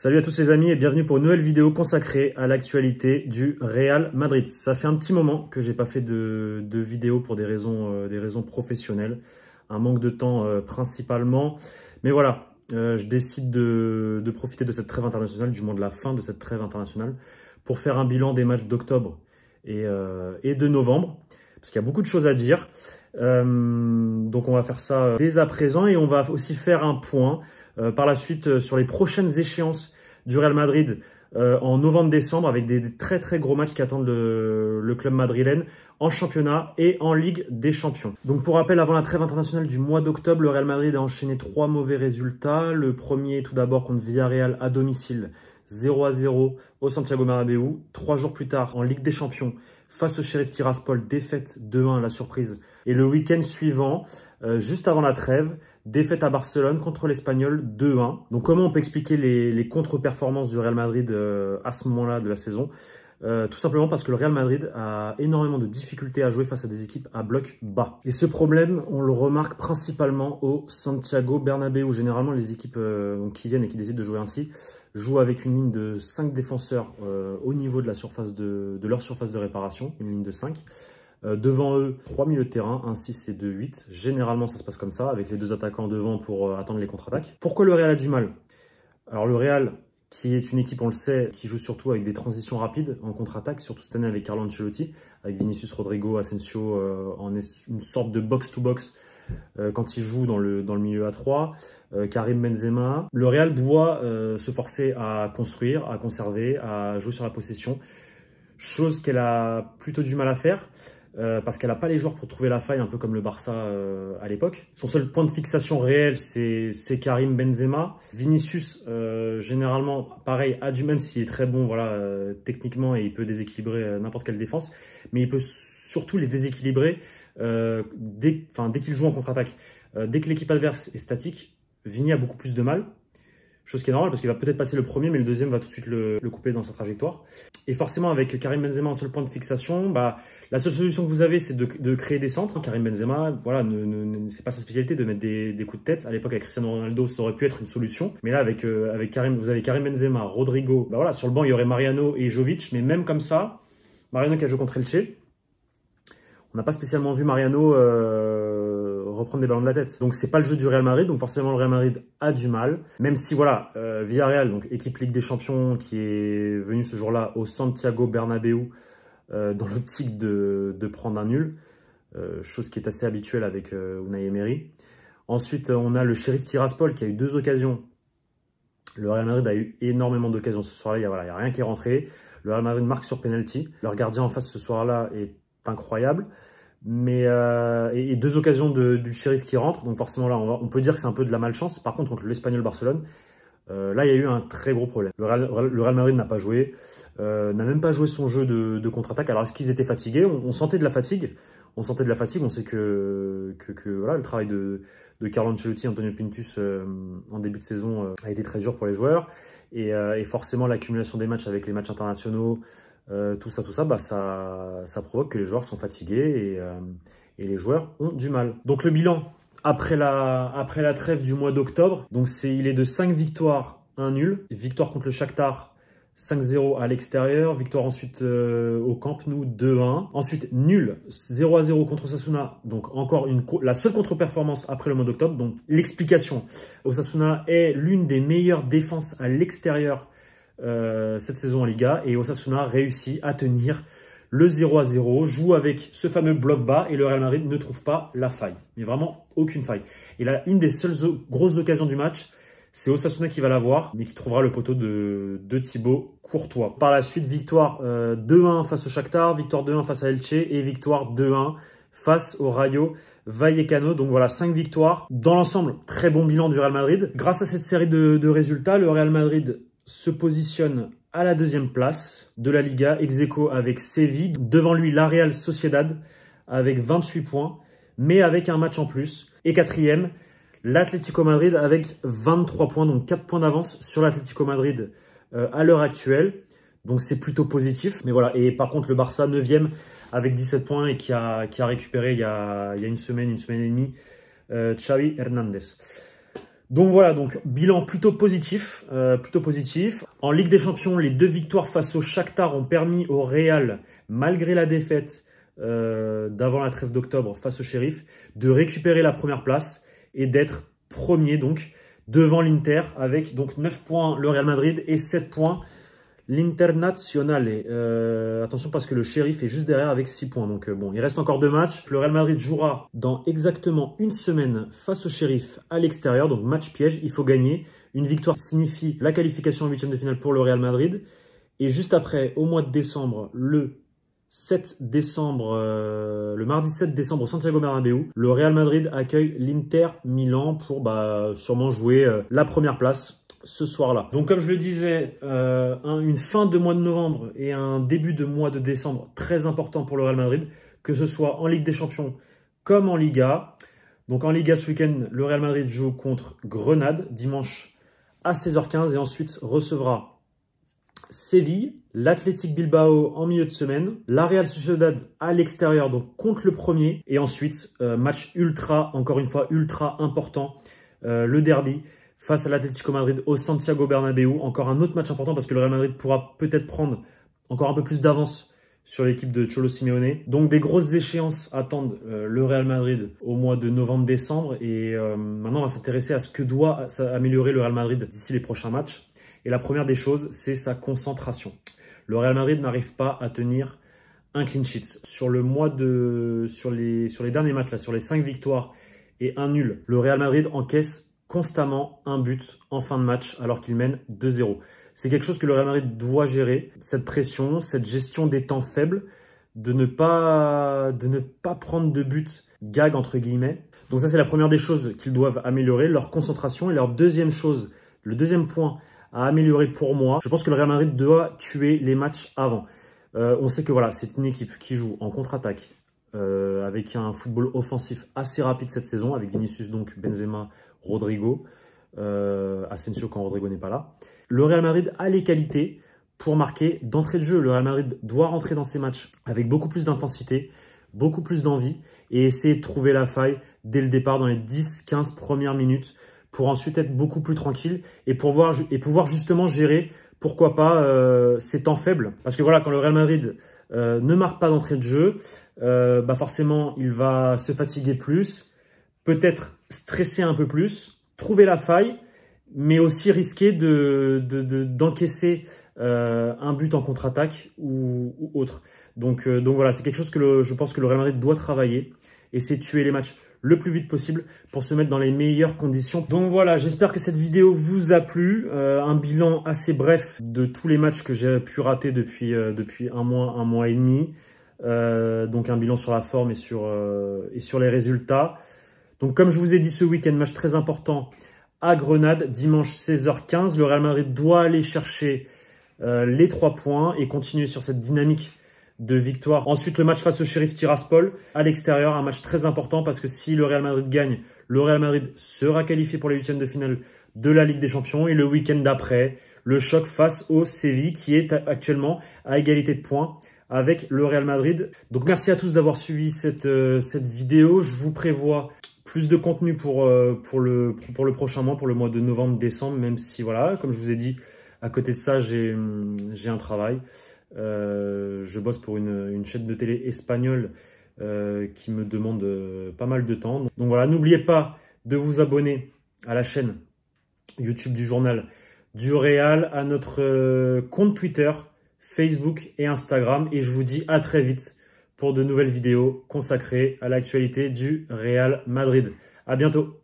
Salut à tous les amis et bienvenue pour une nouvelle vidéo consacrée à l'actualité du Real Madrid. Ça fait un petit moment que j'ai pas fait de, vidéo pour des raisons, euh, des raisons professionnelles, un manque de temps euh, principalement. Mais voilà, euh, je décide de, profiter de cette trêve internationale, du moins de la fin de cette trêve internationale, pour faire un bilan des matchs d'octobre et, de novembre, parce qu'il y a beaucoup de choses à dire. donc on va faire ça dès à présent et on va aussi faire un point euh, par la suite, euh, sur les prochaines échéances du Real Madrid, euh, en novembre-décembre avec des, très très gros matchs qui attendent le, club madrilène en championnat et en Ligue des Champions. Donc pour rappel, avant la trêve internationale du mois d'octobre, le Real Madrid a enchaîné trois mauvais résultats. Le premier tout d'abord contre Villarreal à domicile, 0 à 0 au Santiago Marabéu. Trois jours plus tard en Ligue des Champions face au Sheriff Tiraspol, défaite 2-1 la surprise. Et le week-end suivant, juste avant la trêve, Défaite à Barcelone contre l'Espagnol 2-1. Donc comment on peut expliquer les, contre-performances du Real Madrid euh, à ce moment-là de la saison euh, tout simplement parce que le Real Madrid a énormément de difficultés à jouer face à des équipes à bloc bas. Et ce problème, on le remarque principalement au Santiago Bernabé, où généralement les équipes euh, qui viennent et qui décident de jouer ainsi jouent avec une ligne de 5 défenseurs au niveau de, la surface de, de leur surface de réparation, une ligne de 5. Euh, devant eux, 3 milieux de terrain, 1, 6 et 2, 8. Généralement, ça se passe comme ça, avec les deux attaquants devant pour euh, attendre les contre-attaques. Pourquoi le Real a du mal Alors le Real, qui est une équipe, on le sait, qui joue surtout avec des transitions rapides en contre-attaque, surtout cette année avec Carlo Ancelotti, avec Vinicius Rodrigo, Asensio, euh, en une sorte de box-to-box quand il joue dans le, dans le milieu à 3, Karim Benzema. Le Real doit se forcer à construire, à conserver, à jouer sur la possession, chose qu'elle a plutôt du mal à faire. Euh, parce qu'elle n'a pas les joueurs pour trouver la faille, un peu comme le Barça euh, à l'époque. Son seul point de fixation réel, c'est Karim Benzema. Vinicius, euh, généralement, pareil, a du même s'il est très bon voilà, techniquement et il peut déséquilibrer n'importe quelle défense, mais il peut surtout les déséquilibrer dès, dès qu'il joue en contre-attaque. dès que l'équipe adverse est statique, Vini a beaucoup plus de mal Chose qui est normale parce qu'il va peut-être passer le premier, mais le deuxième va tout de suite le, couper dans sa trajectoire. Et forcément, avec Karim Benzema en seul point de fixation, bah, la seule solution que vous avez, c'est de, créer des centres. Karim Benzema, voilà, ne, c'est pas sa spécialité de mettre des, coups de tête. À l'époque, avec Cristiano Ronaldo, ça aurait pu être une solution. Mais là, avec, euh, avec Karim, vous avez Karim Benzema, Rodrigo. Bah voilà, sur le banc, il y aurait Mariano et Jovic. Mais même comme ça, Mariano qui a joué contre Elche, on n'a pas spécialement vu Mariano. Euh, prendre des ballons de la tête. Donc c'est pas le jeu du Real Madrid, donc forcément le Real Madrid a du mal. Même si voilà, euh, Villarreal, donc équipe Ligue des Champions qui est venue ce jour-là au Santiago Bernabeu dans l'optique de, de, prendre un nul, euh, chose qui est assez habituelle avec euh, Unai Emery. Ensuite, on a le Sheriff Tiraspol qui a eu deux occasions. Le Real Madrid a eu énormément d'occasions ce soir-là, il n'y a, voilà, a, rien qui est rentré. Le Real Madrid marque sur penalty. Leur gardien en face ce soir-là est incroyable. Mais euh, et, deux occasions du shérif qui rentre, donc forcément là on, peut dire que c'est un peu de la malchance. Par contre contre l'Espagnol Barcelone, euh, là il y a eu un très gros problème. Le Real, Madrid n'a pas joué, euh, n'a même pas joué son jeu de, contre-attaque. Alors est-ce qu'ils étaient fatigués on, sentait de la fatigue, on sentait de la fatigue. On sait que que, voilà le travail de, Carlo Ancelotti, Antonio Pintus en début de saison a été très dur pour les joueurs et forcément l'accumulation des matchs avec les matchs internationaux. Euh, tout ça, tout ça, bah, ça, ça provoque que les joueurs sont fatigués euh, et, les joueurs ont du mal. Donc le bilan après la, après la trêve du mois d'octobre, donc c'est il est de 5 victoires, 1 nul. Victoire contre le Shakhtar, 5-0 à l'extérieur, victoire ensuite euh, au Camp Nou 2-1. Ensuite nul 0-0 contre Sasuna, donc encore une la seule contre-performance après le mois d'octobre. Donc l'explication, au Osasuna est l'une des meilleures défenses à l'extérieur euh, cette saison en Liga et Osasuna réussit à tenir le 0 à 0, joue avec ce fameux bloc bas et le Real Madrid ne trouve pas la faille. Mais vraiment aucune faille. Et là, une des seules grosses occasions du match, c'est Osasuna qui va l'avoir, mais qui trouvera le poteau de, Thibaut Courtois. Par la suite, victoire 2-1 euh, face au Shakhtar, victoire 2-1 face à Elche et victoire 2-1 face au Rayo Vallecano. Donc voilà, 5 victoires. Dans l'ensemble, très bon bilan du Real Madrid. Grâce à cette série de résultats, le Real Madrid se positionne à la deuxième place de la Liga, Execo avec Séville. Devant lui, la Real Sociedad avec 28 points, mais avec un match en plus. Et quatrième, l'Atlético Madrid avec 23 points, donc 4 points d'avance sur l'Atlético Madrid euh, à l'heure actuelle. Donc c'est plutôt positif. Mais voilà, et par contre, le Barça, 9e avec 17 points et qui a, récupéré il y a, il y a, une semaine, une semaine et demie, euh, Xavi Hernandez. Donc voilà, donc bilan plutôt positif, euh, plutôt positif. En Ligue des Champions, les deux victoires face au Shakhtar ont permis au Real, malgré la défaite euh, d'avant la trêve d'octobre face au Shérif, de récupérer la première place et d'être premier donc devant l'Inter avec donc 9 points le Real Madrid et 7 points L'Internationale, euh, attention parce que le shérif est juste derrière avec 6 points. Donc euh, bon, il reste encore deux matchs. Le Real Madrid jouera dans exactement une semaine face au shérif à l'extérieur. Donc match piège, il faut gagner. Une victoire signifie la qualification en huitième de finale pour le Real Madrid. Et juste après, au mois de décembre, le 7 décembre, euh, le mardi 7 décembre au Santiago Bernabéu, le Real Madrid accueille l'Inter Milan pour bah, sûrement jouer la première place ce soir-là. Donc comme je le disais, euh, une fin de mois de novembre et un début de mois de décembre très important pour le Real Madrid, que ce soit en Ligue des Champions comme en Liga. Donc en Liga ce week-end, le Real Madrid joue contre Grenade dimanche à 16h15 et ensuite recevra Séville, l'Athletic Bilbao en milieu de semaine, la Real Sociedad à l'extérieur, donc contre le premier, et ensuite euh, match ultra, encore une fois ultra important, euh, le derby face à l'Atlético Madrid au Santiago Bernabéu. Encore un autre match important parce que le Real Madrid pourra peut-être prendre encore un peu plus d'avance sur l'équipe de Cholo Simeone. Donc des grosses échéances attendent euh, le Real Madrid au mois de novembre-décembre et euh, maintenant on va s'intéresser à ce que doit améliorer le Real Madrid d'ici les prochains matchs. Et la première des choses, c'est sa concentration. Le Real Madrid n'arrive pas à tenir un clean sheet. Sur le mois de sur les sur les derniers matchs là, sur les 5 victoires et un nul, le Real Madrid encaisse constamment un but en fin de match alors qu'il mène 2-0. C'est quelque chose que le Real Madrid doit gérer, cette pression, cette gestion des temps faibles, de ne pas, de ne pas prendre de but gag entre guillemets. Donc ça c'est la première des choses qu'ils doivent améliorer, leur concentration. Et leur deuxième chose, le deuxième point à améliorer pour moi, je pense que le Real Madrid doit tuer les matchs avant. Euh, on sait que voilà, c'est une équipe qui joue en contre-attaque, euh, avec un football offensif assez rapide cette saison, avec Vinicius donc, Benzema, Rodrigo, euh, Asensio quand Rodrigo n'est pas là. Le Real Madrid a les qualités pour marquer d'entrée de jeu. Le Real Madrid doit rentrer dans ses matchs avec beaucoup plus d'intensité, beaucoup plus d'envie et essayer de trouver la faille dès le départ dans les 10-15 premières minutes pour ensuite être beaucoup plus tranquille et, pour voir, et pouvoir justement gérer pourquoi pas euh, ces temps faibles. Parce que voilà, quand le Real Madrid euh, ne marque pas d'entrée de jeu, euh, bah, forcément il va se fatiguer plus, peut-être stresser un peu plus, trouver la faille, mais aussi risquer d'encaisser euh, un but en contre-attaque ou, autre. Donc voilà, c'est quelque chose que je pense que le Real Madrid doit travailler. Et c'est tuer les matchs le plus vite possible pour se mettre dans les meilleures conditions. Donc voilà, j'espère que cette vidéo vous a plu. Euh, un bilan assez bref de tous les matchs que j'ai pu rater depuis, euh, depuis un mois, un mois et demi. Euh, donc un bilan sur la forme et sur, et sur les résultats. Donc comme je vous ai dit ce week-end, match très important à Grenade, dimanche 16h15. Le Real Madrid doit aller chercher les trois points et continuer sur cette dynamique de victoire. Ensuite, le match face au shérif Tiraspol à l'extérieur, un match très important parce que si le Real Madrid gagne, le Real Madrid sera qualifié pour les huitièmes de finale de la Ligue des Champions. Et le week-end d'après, le choc face au Séville qui est actuellement à égalité de points avec le Real Madrid. Donc merci à tous d'avoir suivi cette, euh, cette vidéo. Je vous prévois plus de contenu pour, euh, pour, le, pour le prochain mois, pour le mois de novembre, décembre, même si, voilà, comme je vous ai dit, à côté de ça, j'ai hum, un travail. Euh, je bosse pour une, chaîne de télé espagnole euh, qui me demande euh, pas mal de temps. Donc, voilà, n'oubliez pas de vous abonner à la chaîne YouTube du journal du Real à notre compte Twitter, Facebook et Instagram. Et je vous dis à très vite pour de nouvelles vidéos consacrées à l'actualité du Real Madrid. À bientôt.